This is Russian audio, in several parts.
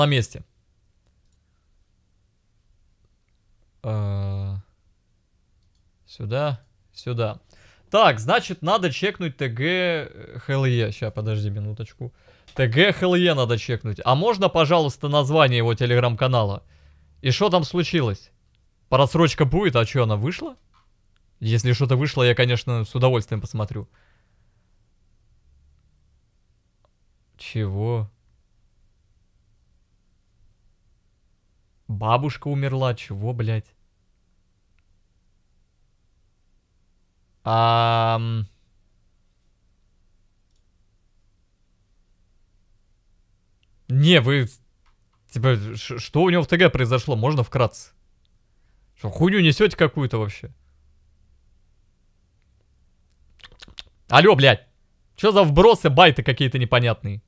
на месте. А, сюда, сюда. Так, значит, надо чекнуть ТГ э, ХЛЕ. Сейчас, подожди минуточку. ТГ ХЛЕ надо чекнуть. А можно, пожалуйста, название его телеграм-канала? И что там случилось? Просрочка будет, а что, она вышла? Если что-то вышло, я, конечно, с удовольствием посмотрю. Чего? Бабушка умерла, чего, блядь? А... Не, вы... Типа, что у него в ТГ произошло? Можно вкратце? Что, хуйню несете какую-то вообще? Алло, блядь. Что за вбросы, байты какие-то непонятные?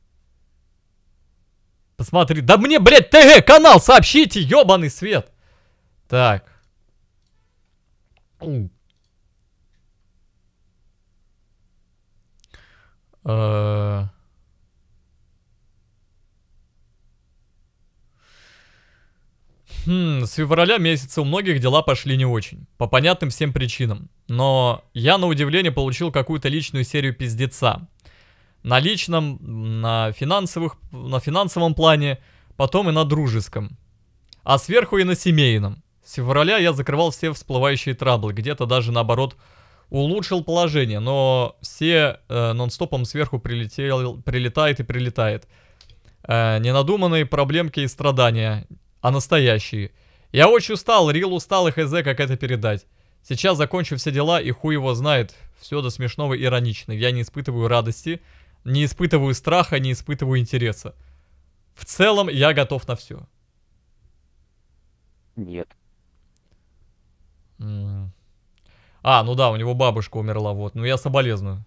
Посмотри. Да мне, блядь, ТГ-канал сообщите, ёбаный свет. Так. Э. Хм, с февраля месяца у многих дела пошли не очень, по понятным всем причинам. Но я на удивление получил какую-то личную серию пиздеца на личном, на, финансовых, на финансовом плане, потом и на дружеском. А сверху и на семейном. С февраля я закрывал все всплывающие траблы, где-то даже наоборот улучшил положение, но все э, нон-стопом сверху прилетел, прилетает и прилетает. Э, ненадуманные проблемки и страдания, а настоящие. Я очень устал, Рил устал и хз, как это передать. Сейчас закончу все дела и хуй его знает, все до смешного иронично, я не испытываю радости, не испытываю страха, не испытываю интереса. В целом я готов на все. Нет. А, ну да, у него бабушка умерла, вот. Ну я соболезную.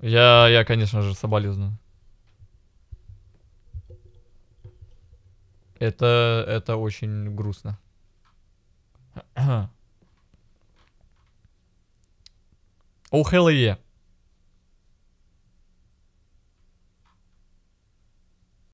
Я, я, конечно же, соболезную. Это, это очень грустно. О, oh, hell yeah.